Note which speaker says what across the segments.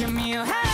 Speaker 1: give me a hand.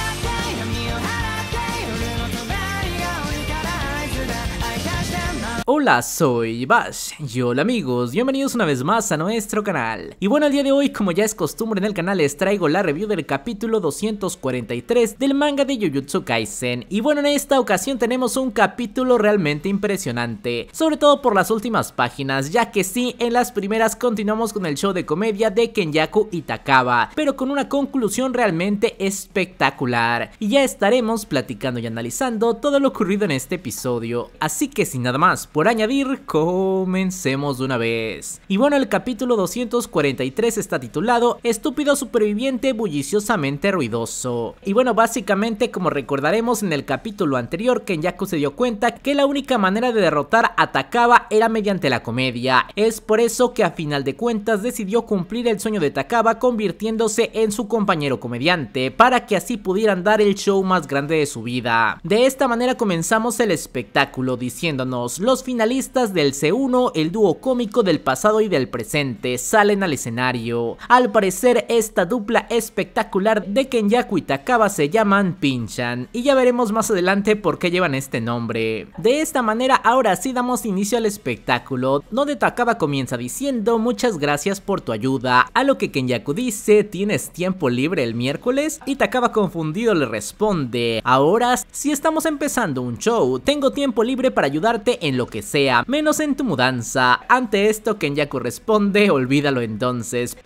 Speaker 1: Hola, soy Bash y hola amigos, bienvenidos una vez más a nuestro canal. Y bueno, el día de hoy, como ya es costumbre en el canal, les traigo la review del capítulo 243 del manga de Jujutsu Kaisen. Y bueno, en esta ocasión tenemos un capítulo realmente impresionante, sobre todo por las últimas páginas, ya que sí, en las primeras continuamos con el show de comedia de Kenyaku Takaba. pero con una conclusión realmente espectacular. Y ya estaremos platicando y analizando todo lo ocurrido en este episodio, así que sin nada más, por añadir, comencemos de una vez. Y bueno, el capítulo 243 está titulado Estúpido superviviente bulliciosamente ruidoso. Y bueno, básicamente como recordaremos en el capítulo anterior, Kenyaku se dio cuenta que la única manera de derrotar a Takaba era mediante la comedia. Es por eso que a final de cuentas decidió cumplir el sueño de Takaba convirtiéndose en su compañero comediante, para que así pudieran dar el show más grande de su vida. De esta manera comenzamos el espectáculo diciéndonos, los finalistas del C1, el dúo cómico del pasado y del presente, salen al escenario. Al parecer, esta dupla espectacular de Kenyaku y Takaba se llaman Pinchan, y ya veremos más adelante por qué llevan este nombre. De esta manera, ahora sí damos inicio al espectáculo, donde Takaba comienza diciendo muchas gracias por tu ayuda, a lo que Kenyaku dice, ¿tienes tiempo libre el miércoles? Y Takaba confundido le responde, ahora si estamos empezando un show, tengo tiempo libre para ayudarte en lo que sea, menos en tu mudanza. Ante esto, ya corresponde olvídalo entonces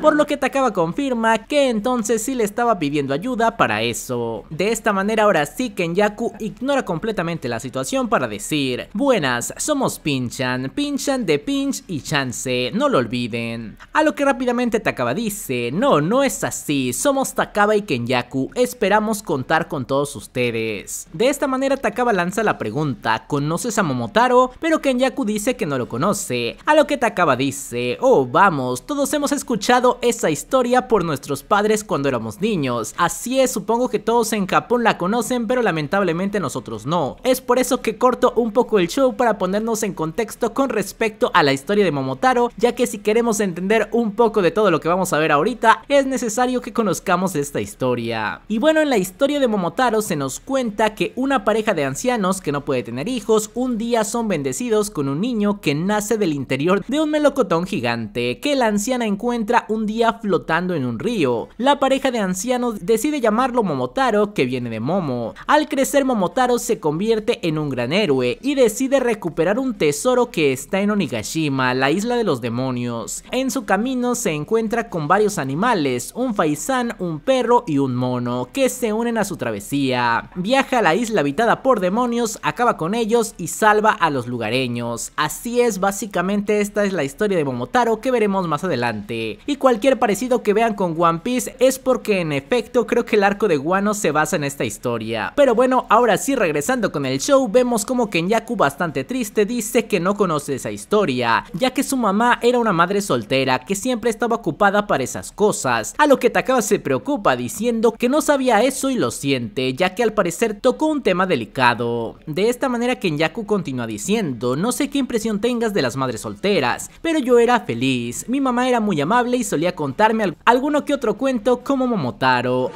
Speaker 1: por lo que Takaba confirma que entonces sí le estaba pidiendo ayuda para eso. De esta manera ahora sí Kenyaku ignora completamente la situación para decir, buenas, somos Pinchan, Pinchan de Pinch y Chance, no lo olviden. A lo que rápidamente Takaba dice, no, no es así, somos Takaba y Kenyaku, esperamos contar con todos ustedes. De esta manera Takaba lanza la pregunta, ¿conoces a Momotaro? Pero Kenyaku dice que no lo conoce, a lo que Takaba dice, oh vamos, todos hemos escuchado esa historia por nuestros padres cuando éramos niños. Así es, supongo que todos en Japón la conocen, pero lamentablemente nosotros no. Es por eso que corto un poco el show para ponernos en contexto con respecto a la historia de Momotaro, ya que si queremos entender un poco de todo lo que vamos a ver ahorita, es necesario que conozcamos esta historia. Y bueno, en la historia de Momotaro se nos cuenta que una pareja de ancianos que no puede tener hijos, un día son bendecidos con un niño que nace del interior de un melocotón gigante, que la anciana encuentra un un día flotando en un río. La pareja de ancianos decide llamarlo Momotaro, que viene de Momo. Al crecer Momotaro se convierte en un gran héroe y decide recuperar un tesoro que está en Onigashima, la isla de los demonios. En su camino se encuentra con varios animales, un faisán, un perro y un mono, que se unen a su travesía. Viaja a la isla habitada por demonios, acaba con ellos y salva a los lugareños. Así es, básicamente esta es la historia de Momotaro que veremos más adelante. Y cualquier parecido que vean con One Piece es porque en efecto creo que el arco de Guano se basa en esta historia. Pero bueno, ahora sí regresando con el show, vemos como Kenyaku bastante triste dice que no conoce esa historia, ya que su mamá era una madre soltera que siempre estaba ocupada para esas cosas, a lo que Takao se preocupa diciendo que no sabía eso y lo siente, ya que al parecer tocó un tema delicado. De esta manera Kenyaku continúa diciendo, no sé qué impresión tengas de las madres solteras, pero yo era feliz, mi mamá era muy amable y solitaria contarme alguno que otro cuento como Momotaro.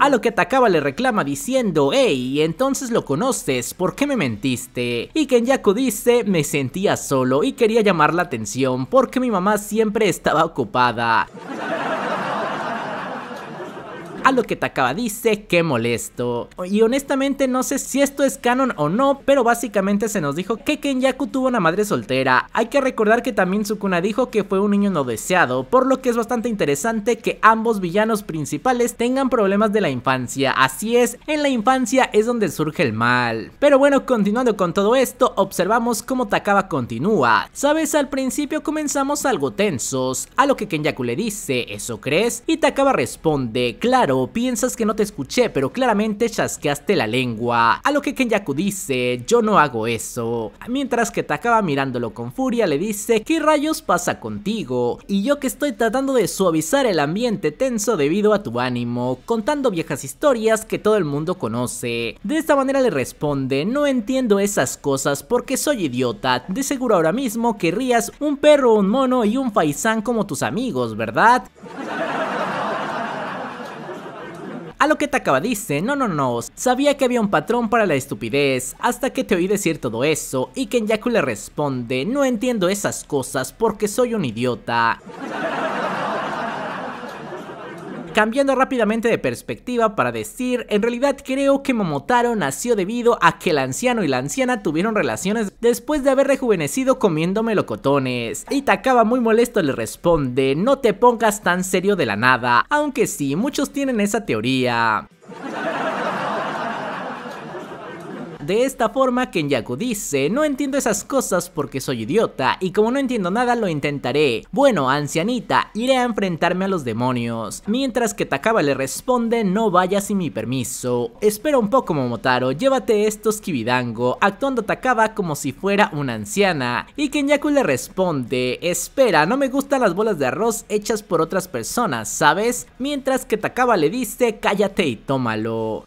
Speaker 1: A lo que Takaba le reclama diciendo, hey, entonces lo conoces, ¿por qué me mentiste? Y Kenyaku dice, me sentía solo y quería llamar la atención porque mi mamá siempre estaba ocupada a lo que Takaba dice, que molesto. Y honestamente no sé si esto es canon o no, pero básicamente se nos dijo que Kenyaku tuvo una madre soltera. Hay que recordar que también Sukuna dijo que fue un niño no deseado, por lo que es bastante interesante que ambos villanos principales tengan problemas de la infancia. Así es, en la infancia es donde surge el mal. Pero bueno, continuando con todo esto, observamos cómo Takaba continúa. Sabes, al principio comenzamos algo tensos, a lo que Kenyaku le dice, ¿eso crees? Y Takaba responde, claro, piensas que no te escuché, pero claramente chasqueaste la lengua. A lo que Kenyaku dice, yo no hago eso. Mientras que Takaba mirándolo con furia le dice, ¿qué rayos pasa contigo? Y yo que estoy tratando de suavizar el ambiente tenso debido a tu ánimo, contando viejas historias que todo el mundo conoce. De esta manera le responde, no entiendo esas cosas porque soy idiota. De seguro ahora mismo querrías un perro, un mono y un faisán como tus amigos, ¿verdad? A lo que te Takaba dice, no, no, no, sabía que había un patrón para la estupidez hasta que te oí decir todo eso y Kenyaku le responde, no entiendo esas cosas porque soy un idiota. Cambiando rápidamente de perspectiva para decir, en realidad creo que Momotaro nació debido a que el anciano y la anciana tuvieron relaciones después de haber rejuvenecido comiendo melocotones. Takaba muy molesto le responde, no te pongas tan serio de la nada, aunque sí, muchos tienen esa teoría de esta forma Kenyaku dice, no entiendo esas cosas porque soy idiota y como no entiendo nada lo intentaré. Bueno, ancianita, iré a enfrentarme a los demonios. Mientras que Takaba le responde, no vaya sin mi permiso. Espera un poco Momotaro, llévate estos kibidango, actuando Takaba como si fuera una anciana. Y Kenyaku le responde, espera, no me gustan las bolas de arroz hechas por otras personas, ¿sabes? Mientras que Takaba le dice, cállate y tómalo.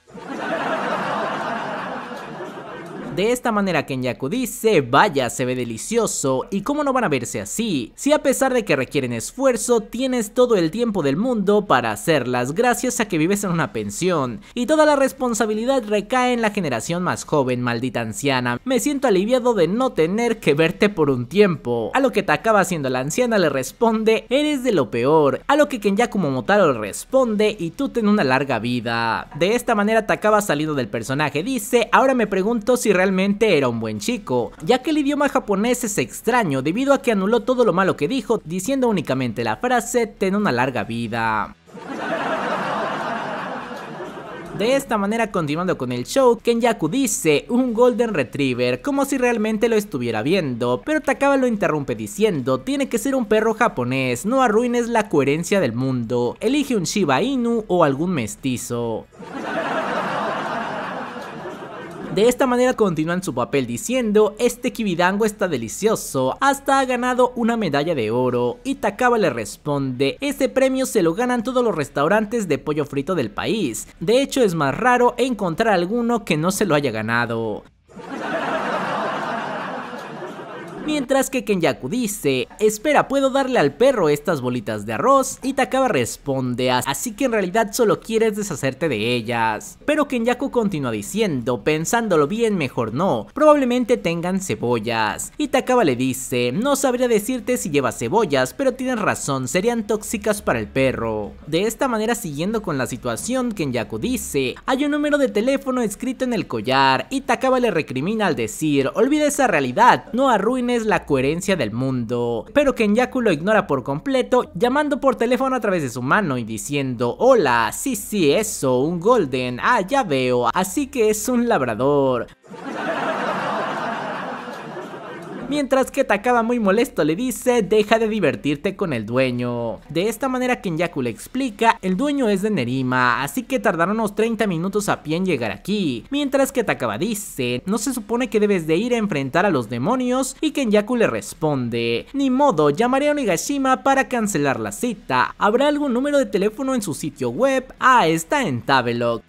Speaker 1: De esta manera Kenyaku dice, vaya, se ve delicioso, y cómo no van a verse así, si a pesar de que requieren esfuerzo, tienes todo el tiempo del mundo para hacerlas gracias a que vives en una pensión, y toda la responsabilidad recae en la generación más joven, maldita anciana, me siento aliviado de no tener que verte por un tiempo, a lo que Takaba acaba haciendo la anciana le responde, eres de lo peor, a lo que Kenyaku Momotaro responde, y tú ten una larga vida. De esta manera Takaba saliendo del personaje dice, ahora me pregunto si realmente era un buen chico, ya que el idioma japonés es extraño debido a que anuló todo lo malo que dijo, diciendo únicamente la frase ten una larga vida. De esta manera, continuando con el show, Kenyaku dice un Golden Retriever, como si realmente lo estuviera viendo, pero Takaba lo interrumpe diciendo, tiene que ser un perro japonés, no arruines la coherencia del mundo, elige un Shiba Inu o algún mestizo. De esta manera continúan su papel diciendo, este kibidango está delicioso, hasta ha ganado una medalla de oro. Y Takaba le responde, ese premio se lo ganan todos los restaurantes de pollo frito del país. De hecho es más raro encontrar alguno que no se lo haya ganado. Mientras que Kenyaku dice, espera, puedo darle al perro estas bolitas de arroz y Takaba responde, así que en realidad solo quieres deshacerte de ellas. Pero Kenyaku continúa diciendo, pensándolo bien mejor no, probablemente tengan cebollas. Y Takaba le dice, no sabría decirte si lleva cebollas, pero tienes razón, serían tóxicas para el perro. De esta manera siguiendo con la situación, Kenyaku dice, hay un número de teléfono escrito en el collar y Takaba le recrimina al decir, olvida esa realidad, no arruines es la coherencia del mundo, pero Kenyaku lo ignora por completo, llamando por teléfono a través de su mano y diciendo, hola, sí, sí, eso, un golden, ah, ya veo, así que es un labrador. Mientras que Takaba muy molesto le dice, deja de divertirte con el dueño. De esta manera Kenyaku le explica, el dueño es de Nerima, así que tardaron unos 30 minutos a pie en llegar aquí. Mientras que Takaba dice, no se supone que debes de ir a enfrentar a los demonios y Kenyaku le responde, ni modo, llamaré a Onigashima para cancelar la cita. ¿Habrá algún número de teléfono en su sitio web? Ah, está en Tabelog.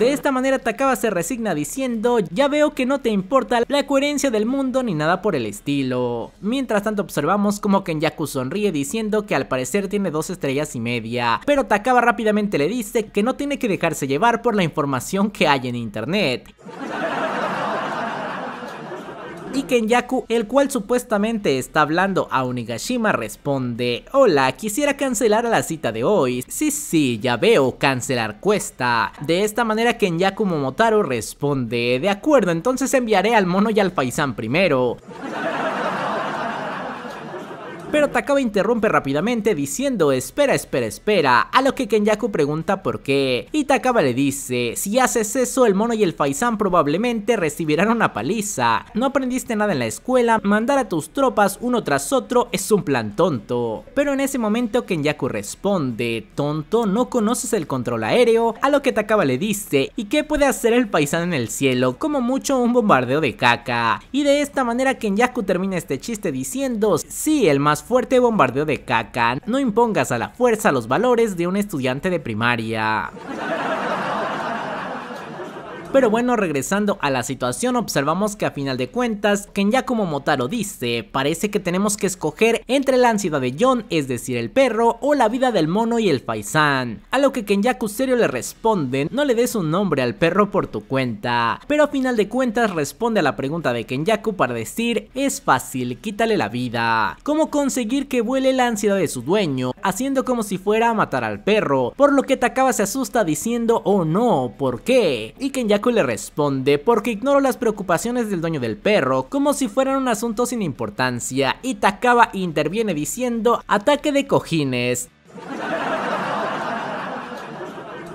Speaker 1: De esta manera Takaba se resigna diciendo, ya veo que no te importa la coherencia del mundo ni nada por el estilo. Mientras tanto observamos como Kenyaku sonríe diciendo que al parecer tiene dos estrellas y media, pero Takaba rápidamente le dice que no tiene que dejarse llevar por la información que hay en internet y Kenyaku, el cual supuestamente está hablando a Onigashima, responde, hola, quisiera cancelar la cita de hoy. Sí, sí, ya veo, cancelar cuesta. De esta manera Kenyaku Momotaro responde, de acuerdo, entonces enviaré al mono y al paisán primero pero Takaba interrumpe rápidamente diciendo espera, espera, espera, a lo que Kenyaku pregunta por qué, y Takaba le dice, si haces eso el mono y el faisán probablemente recibirán una paliza, no aprendiste nada en la escuela, mandar a tus tropas uno tras otro es un plan tonto. Pero en ese momento Kenyaku responde, tonto, no conoces el control aéreo, a lo que Takaba le dice, ¿y qué puede hacer el faisán en el cielo? Como mucho un bombardeo de caca. Y de esta manera Kenyaku termina este chiste diciendo, sí, el más fuerte bombardeo de caca, no impongas a la fuerza los valores de un estudiante de primaria. Pero bueno, regresando a la situación, observamos que a final de cuentas, Kenyaku Motaro dice, parece que tenemos que escoger entre la ansiedad de John, es decir, el perro, o la vida del mono y el faisán. A lo que Kenyaku serio le responde, no le des un nombre al perro por tu cuenta. Pero a final de cuentas responde a la pregunta de Kenyaku para decir, es fácil, quítale la vida. ¿Cómo conseguir que vuele la ansiedad de su dueño? Haciendo como si fuera a matar al perro, por lo que Takaba se asusta diciendo, oh no, ¿por qué? Y Kenyaku le responde porque ignoro las preocupaciones del dueño del perro como si fueran un asunto sin importancia y Takaba interviene diciendo ataque de cojines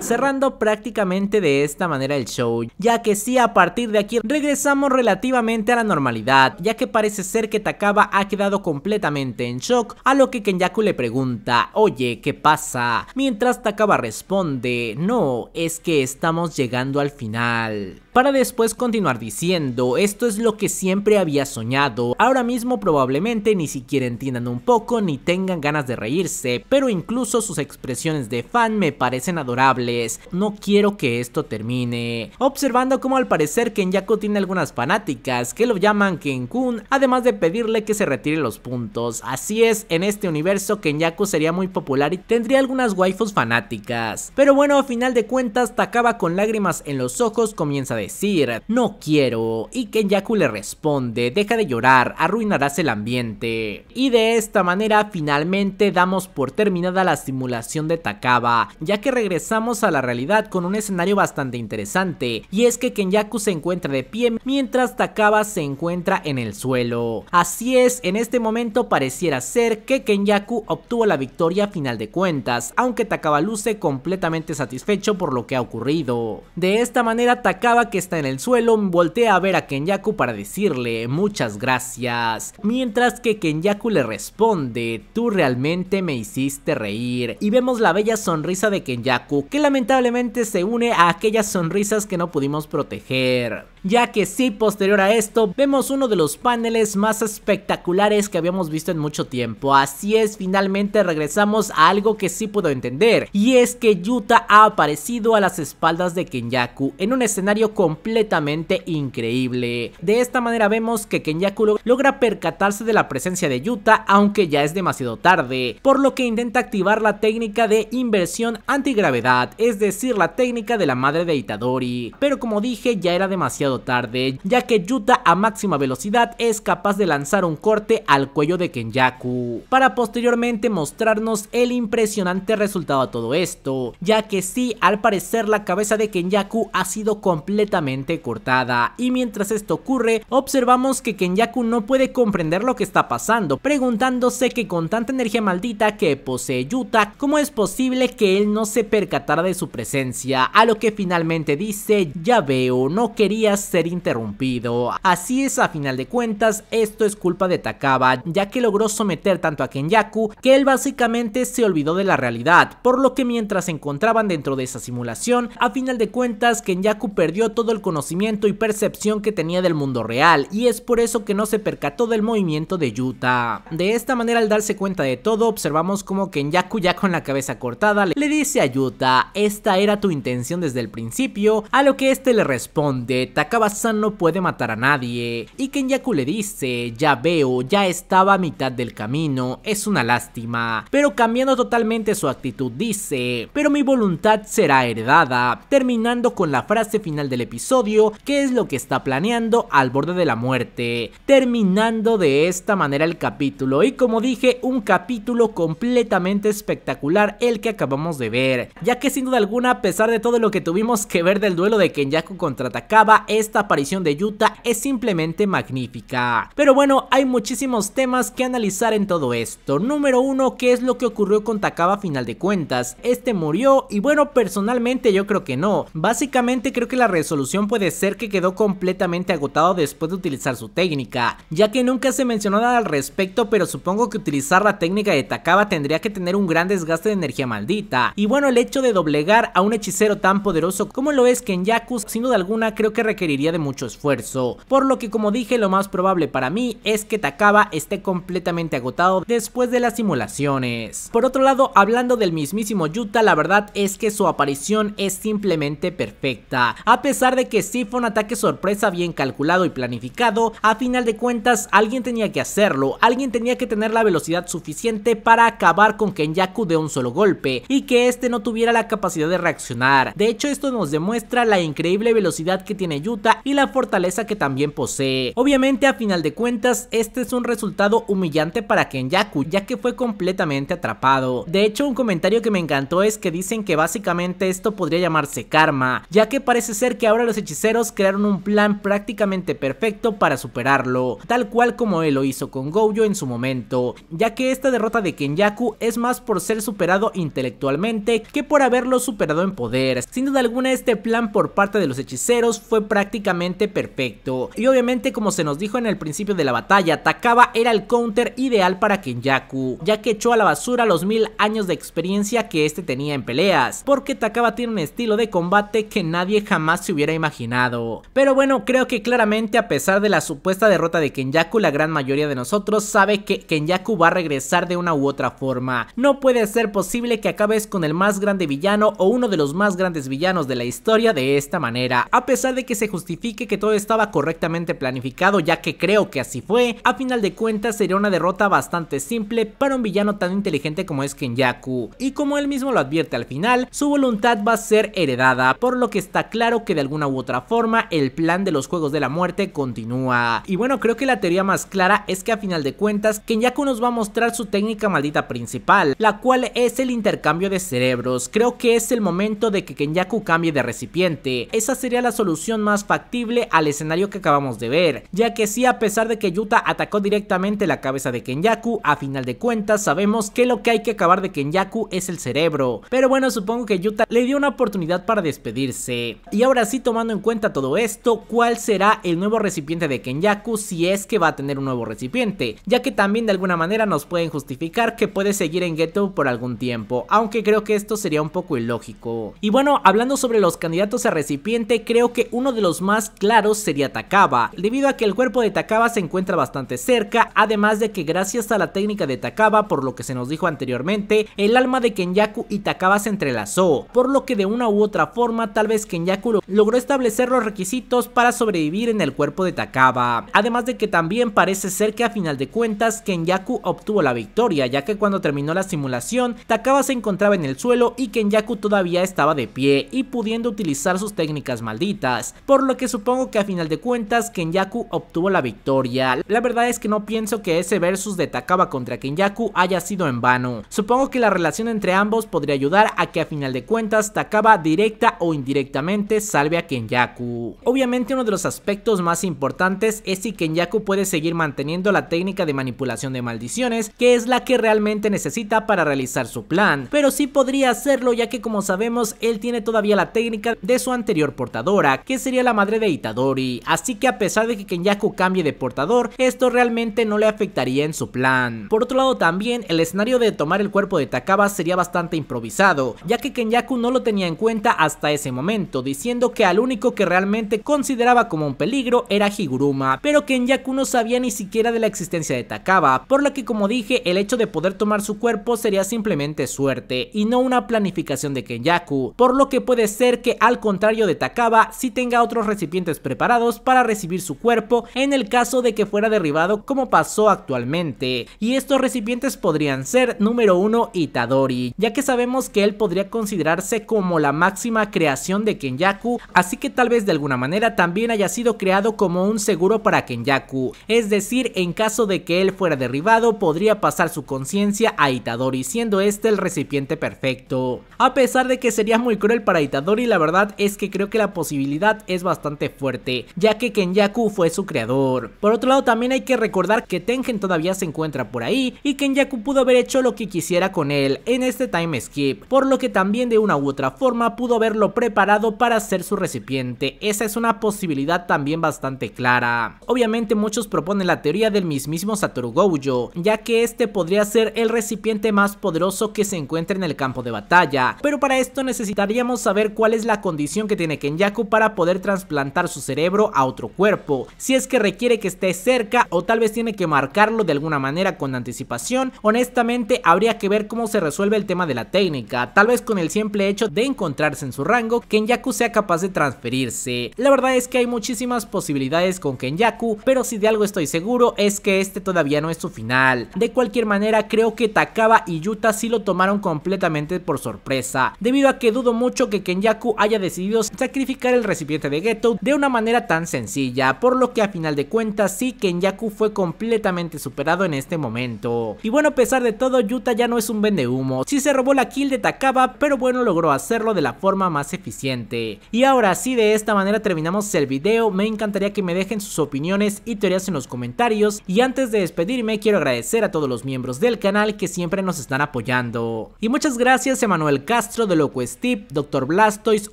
Speaker 1: cerrando prácticamente de esta manera el show, ya que sí a partir de aquí regresamos relativamente a la normalidad, ya que parece ser que Takaba ha quedado completamente en shock, a lo que Kenyaku le pregunta, oye, ¿qué pasa? Mientras Takaba responde, no, es que estamos llegando al final. Para después continuar diciendo, esto es lo que siempre había soñado, ahora mismo probablemente ni siquiera entiendan un poco ni tengan ganas de reírse, pero incluso sus expresiones de fan me parecen adorables no quiero que esto termine. Observando como al parecer Kenyaku tiene algunas fanáticas que lo llaman Kenkun, además de pedirle que se retire los puntos. Así es, en este universo Kenyaku sería muy popular y tendría algunas waifus fanáticas. Pero bueno, a final de cuentas Takaba con lágrimas en los ojos comienza a decir, no quiero. Y Kenyaku le responde, deja de llorar, arruinarás el ambiente. Y de esta manera finalmente damos por terminada la simulación de Takaba, ya que regresamos a la realidad con un escenario bastante interesante, y es que Kenyaku se encuentra de pie mientras Takaba se encuentra en el suelo. Así es, en este momento pareciera ser que Kenyaku obtuvo la victoria a final de cuentas, aunque Takaba luce completamente satisfecho por lo que ha ocurrido. De esta manera Takaba que está en el suelo voltea a ver a Kenyaku para decirle muchas gracias, mientras que Kenyaku le responde tú realmente me hiciste reír y vemos la bella sonrisa de Kenyaku que lamentablemente se une a aquellas sonrisas que no pudimos proteger ya que sí, posterior a esto, vemos uno de los paneles más espectaculares que habíamos visto en mucho tiempo. Así es, finalmente regresamos a algo que sí puedo entender, y es que Yuta ha aparecido a las espaldas de Kenyaku, en un escenario completamente increíble. De esta manera vemos que Kenyaku logra percatarse de la presencia de Yuta, aunque ya es demasiado tarde, por lo que intenta activar la técnica de inversión antigravedad, es decir, la técnica de la madre de Itadori. Pero como dije, ya era demasiado tarde, ya que Yuta a máxima velocidad es capaz de lanzar un corte al cuello de Kenyaku, para posteriormente mostrarnos el impresionante resultado a todo esto, ya que sí, al parecer la cabeza de Kenyaku ha sido completamente cortada, y mientras esto ocurre, observamos que Kenyaku no puede comprender lo que está pasando, preguntándose que con tanta energía maldita que posee Yuta, ¿cómo es posible que él no se percatara de su presencia? A lo que finalmente dice, ya veo, no querías ser interrumpido. Así es, a final de cuentas, esto es culpa de Takaba, ya que logró someter tanto a Kenyaku que él básicamente se olvidó de la realidad, por lo que mientras se encontraban dentro de esa simulación, a final de cuentas Kenyaku perdió todo el conocimiento y percepción que tenía del mundo real, y es por eso que no se percató del movimiento de Yuta. De esta manera, al darse cuenta de todo, observamos como Kenyaku ya con la cabeza cortada le dice a Yuta, esta era tu intención desde el principio, a lo que este le responde, Takaba ...Kabasan no puede matar a nadie. Y Kenyaku le dice, ya veo, ya estaba a mitad del camino, es una lástima. Pero cambiando totalmente su actitud dice, pero mi voluntad será heredada, terminando con la frase final del episodio, que es lo que está planeando al borde de la muerte. Terminando de esta manera el capítulo y como dije, un capítulo completamente espectacular el que acabamos de ver, ya que sin duda alguna a pesar de todo lo que tuvimos que ver del duelo de Kenyaku contra Takaba, esta aparición de Yuta es simplemente magnífica. Pero bueno, hay muchísimos temas que analizar en todo esto. Número uno, ¿qué es lo que ocurrió con Takaba a final de cuentas? Este murió y bueno, personalmente yo creo que no. Básicamente creo que la resolución puede ser que quedó completamente agotado después de utilizar su técnica, ya que nunca se mencionó nada al respecto, pero supongo que utilizar la técnica de Takaba tendría que tener un gran desgaste de energía maldita. Y bueno, el hecho de doblegar a un hechicero tan poderoso como lo es Kenyaku sin duda alguna creo que requiere requeriría de mucho esfuerzo, por lo que como dije lo más probable para mí es que Takaba esté completamente agotado después de las simulaciones. Por otro lado, hablando del mismísimo Yuta, la verdad es que su aparición es simplemente perfecta, a pesar de que si fue un ataque sorpresa bien calculado y planificado, a final de cuentas alguien tenía que hacerlo, alguien tenía que tener la velocidad suficiente para acabar con Kenyaku de un solo golpe y que este no tuviera la capacidad de reaccionar. De hecho esto nos demuestra la increíble velocidad que tiene Yuta y la fortaleza que también posee. Obviamente a final de cuentas este es un resultado humillante para Kenyaku ya que fue completamente atrapado. De hecho un comentario que me encantó es que dicen que básicamente esto podría llamarse karma ya que parece ser que ahora los hechiceros crearon un plan prácticamente perfecto para superarlo, tal cual como él lo hizo con Gojo en su momento, ya que esta derrota de Kenyaku es más por ser superado intelectualmente que por haberlo superado en poder. Sin duda alguna este plan por parte de los hechiceros fue prácticamente prácticamente perfecto. Y obviamente como se nos dijo en el principio de la batalla, Takaba era el counter ideal para Kenyaku ya que echó a la basura los mil años de experiencia que este tenía en peleas, porque Takaba tiene un estilo de combate que nadie jamás se hubiera imaginado. Pero bueno, creo que claramente a pesar de la supuesta derrota de Kenyaku la gran mayoría de nosotros sabe que Kenyaku va a regresar de una u otra forma. No puede ser posible que acabes con el más grande villano o uno de los más grandes villanos de la historia de esta manera, a pesar de que se justifique que todo estaba correctamente planificado ya que creo que así fue, a final de cuentas sería una derrota bastante simple para un villano tan inteligente como es Kenyaku. Y como él mismo lo advierte al final, su voluntad va a ser heredada, por lo que está claro que de alguna u otra forma el plan de los Juegos de la Muerte continúa. Y bueno, creo que la teoría más clara es que a final de cuentas Kenyaku nos va a mostrar su técnica maldita principal, la cual es el intercambio de cerebros. Creo que es el momento de que Kenyaku cambie de recipiente. Esa sería la solución más factible al escenario que acabamos de ver, ya que sí a pesar de que Yuta atacó directamente la cabeza de Kenyaku, a final de cuentas sabemos que lo que hay que acabar de Kenyaku es el cerebro, pero bueno supongo que Yuta le dio una oportunidad para despedirse. Y ahora sí tomando en cuenta todo esto, ¿cuál será el nuevo recipiente de Kenyaku si es que va a tener un nuevo recipiente? Ya que también de alguna manera nos pueden justificar que puede seguir en Ghetto por algún tiempo, aunque creo que esto sería un poco ilógico. Y bueno, hablando sobre los candidatos a recipiente, creo que uno de los más claros sería Takaba, debido a que el cuerpo de Takaba se encuentra bastante cerca, además de que gracias a la técnica de Takaba, por lo que se nos dijo anteriormente, el alma de Kenyaku y Takaba se entrelazó, por lo que de una u otra forma tal vez Kenyaku logró establecer los requisitos para sobrevivir en el cuerpo de Takaba, además de que también parece ser que a final de cuentas Kenyaku obtuvo la victoria, ya que cuando terminó la simulación, Takaba se encontraba en el suelo y Kenyaku todavía estaba de pie y pudiendo utilizar sus técnicas malditas, por lo que supongo que a final de cuentas Kenyaku obtuvo la victoria. La verdad es que no pienso que ese versus de Takaba contra Kenyaku haya sido en vano. Supongo que la relación entre ambos podría ayudar a que a final de cuentas Takaba directa o indirectamente salve a Kenyaku. Obviamente uno de los aspectos más importantes es si Kenyaku puede seguir manteniendo la técnica de manipulación de maldiciones, que es la que realmente necesita para realizar su plan, pero sí podría hacerlo ya que como sabemos él tiene todavía la técnica de su anterior portadora, que sería la madre de Itadori, así que a pesar de que Kenyaku cambie de portador, esto realmente no le afectaría en su plan. Por otro lado también, el escenario de tomar el cuerpo de Takaba sería bastante improvisado, ya que Kenyaku no lo tenía en cuenta hasta ese momento, diciendo que al único que realmente consideraba como un peligro era Higuruma, pero Kenyaku no sabía ni siquiera de la existencia de Takaba, por lo que como dije, el hecho de poder tomar su cuerpo sería simplemente suerte, y no una planificación de Kenyaku, por lo que puede ser que al contrario de Takaba, si tenga otro recipientes preparados para recibir su cuerpo en el caso de que fuera derribado como pasó actualmente. Y estos recipientes podrían ser número uno Itadori, ya que sabemos que él podría considerarse como la máxima creación de Kenyaku, así que tal vez de alguna manera también haya sido creado como un seguro para Kenyaku, es decir, en caso de que él fuera derribado podría pasar su conciencia a Itadori, siendo este el recipiente perfecto. A pesar de que sería muy cruel para Itadori, la verdad es que creo que la posibilidad es bastante fuerte, ya que Kenyaku fue su creador. Por otro lado, también hay que recordar que Tengen todavía se encuentra por ahí y Kenyaku pudo haber hecho lo que quisiera con él en este time skip, por lo que también de una u otra forma pudo haberlo preparado para ser su recipiente. Esa es una posibilidad también bastante clara. Obviamente muchos proponen la teoría del mismísimo Satoru Gojo, ya que este podría ser el recipiente más poderoso que se encuentra en el campo de batalla, pero para esto necesitaríamos saber cuál es la condición que tiene Kenyaku para poder transformar plantar su cerebro a otro cuerpo, si es que requiere que esté cerca o tal vez tiene que marcarlo de alguna manera con anticipación, honestamente habría que ver cómo se resuelve el tema de la técnica, tal vez con el simple hecho de encontrarse en su rango, Kenyaku sea capaz de transferirse. La verdad es que hay muchísimas posibilidades con Kenyaku, pero si de algo estoy seguro es que este todavía no es su final. De cualquier manera, creo que Takaba y Yuta sí lo tomaron completamente por sorpresa, debido a que dudo mucho que Kenyaku haya decidido sacrificar el recipiente de de una manera tan sencilla, por lo que a final de cuentas sí Kenyaku fue completamente superado en este momento. Y bueno, a pesar de todo, Yuta ya no es un vende humo, sí se robó la kill de Takaba, pero bueno, logró hacerlo de la forma más eficiente. Y ahora sí, de esta manera terminamos el video, me encantaría que me dejen sus opiniones y teorías en los comentarios, y antes de despedirme quiero agradecer a todos los miembros del canal que siempre nos están apoyando. Y muchas gracias Emanuel Castro, de Loco Steve, Dr. Blastoise,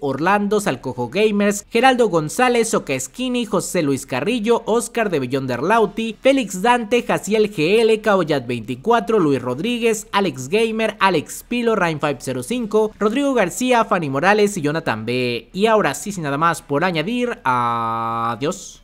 Speaker 1: Orlando, Salcojo Gamers, Geraldo González, Ocasquini, José Luis Carrillo, Oscar de Bellón Lauti, Félix Dante, Jaciel GL, Cabollat 24, Luis Rodríguez, Alex Gamer, Alex Pilo, Rain 505, Rodrigo García, Fanny Morales y Jonathan B. Y ahora sí, sin nada más por añadir, adiós.